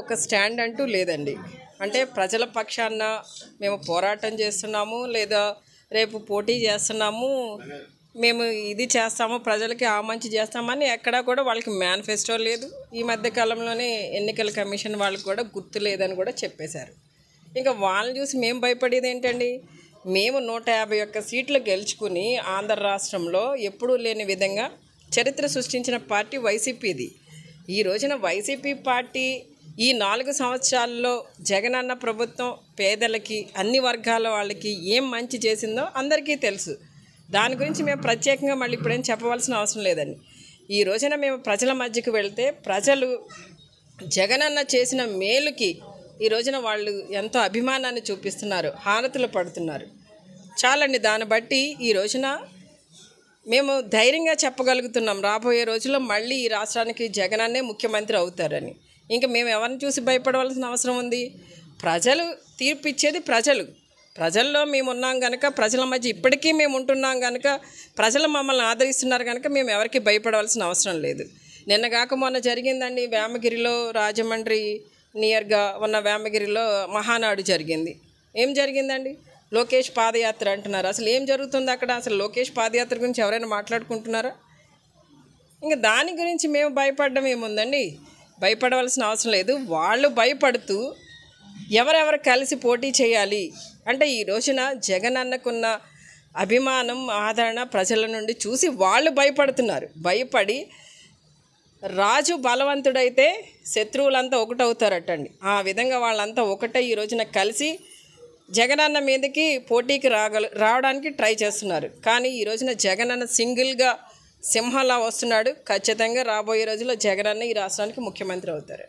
ఒక స్టాండ్ అంటూ లేదండి అంటే ప్రజల పక్షాన మేము పోరాటం చేస్తున్నాము లేదా రేపు పోటీ చేస్తున్నాము మేము ఇది చేస్తాము ప్రజలకి ఆ మంచి చేస్తామని ఎక్కడా కూడా వాళ్ళకి మేనిఫెస్టో లేదు ఈ మధ్య కాలంలోనే ఎన్నికల కమిషన్ వాళ్ళకి కూడా గుర్తు లేదని కూడా చెప్పేశారు ఇంకా వాళ్ళని చూసి మేము భయపడేది ఏంటండి మేము నూట యాభై ఒక్క సీట్లు గెలుచుకుని ఆంధ్ర రాష్ట్రంలో ఎప్పుడూ లేని విధంగా చరిత్ర సృష్టించిన పార్టీ వైసీపీది ఈ రోజున వైసీపీ పార్టీ ఈ నాలుగు సంవత్సరాల్లో జగనన్న ప్రభుత్వం పేదలకి అన్ని వర్గాల వాళ్ళకి ఏం మంచి చేసిందో అందరికీ తెలుసు దాని గురించి మేము ప్రత్యేకంగా మళ్ళీ ఇప్పుడేం చెప్పవలసిన అవసరం లేదండి ఈ రోజున మేము ప్రజల మధ్యకు వెళ్తే ప్రజలు జగనన్న చేసిన మేలుకి ఈ రోజున వాళ్ళు ఎంతో అభిమానాన్ని చూపిస్తున్నారు హారతులు పడుతున్నారు చాలండి దాన్ని బట్టి ఈ రోజున మేము ధైర్యంగా చెప్పగలుగుతున్నాం రాబోయే రోజుల్లో మళ్ళీ ఈ రాష్ట్రానికి జగనన్నే ముఖ్యమంత్రి అవుతారని ఇంకా మేము ఎవరిని చూసి భయపడవలసిన అవసరం ఉంది ప్రజలు తీర్పు ఇచ్చేది ప్రజలు ప్రజల్లో మేము ఉన్నాం కనుక ప్రజల మధ్య ఇప్పటికీ మేము ఉంటున్నాం కనుక ప్రజలు మమ్మల్ని ఆదరిస్తున్నారు కనుక మేము ఎవరికి భయపడవలసిన అవసరం లేదు నిన్నగాక మొన్న జరిగిందండి వేమగిరిలో రాజమండ్రి నియర్గా ఉన్న వేమగిరిలో మహానాడు జరిగింది ఏం జరిగిందండి లోకేష్ పాదయాత్ర అంటున్నారు అసలు ఏం జరుగుతుంది అక్కడ అసలు లోకేష్ పాదయాత్ర గురించి ఎవరైనా మాట్లాడుకుంటున్నారా ఇంకా దాని గురించి మేము భయపడడం ఏముందండి భయపడవలసిన అవసరం లేదు వాళ్ళు భయపడుతూ ఎవరెవరు కలిసి పోటీ చేయాలి అంటే ఈ రోజున జగన్ అన్నకున్న అభిమానం ఆదరణ ప్రజల నుండి చూసి వాళ్ళు భయపడుతున్నారు భయపడి రాజు బలవంతుడైతే శత్రువులంతా ఒకటవుతారటండి ఆ విధంగా వాళ్ళంతా ఒకటే ఈ రోజున కలిసి జగన్ అన్న మీదకి పోటీకి రాగల రావడానికి ట్రై చేస్తున్నారు కానీ ఈ రోజున జగన్ అన్న సింగిల్గా సింహలా వస్తున్నాడు ఖచ్చితంగా రాబోయే రోజుల్లో జగన్ అన్న ఈ రాష్ట్రానికి ముఖ్యమంత్రి అవుతారు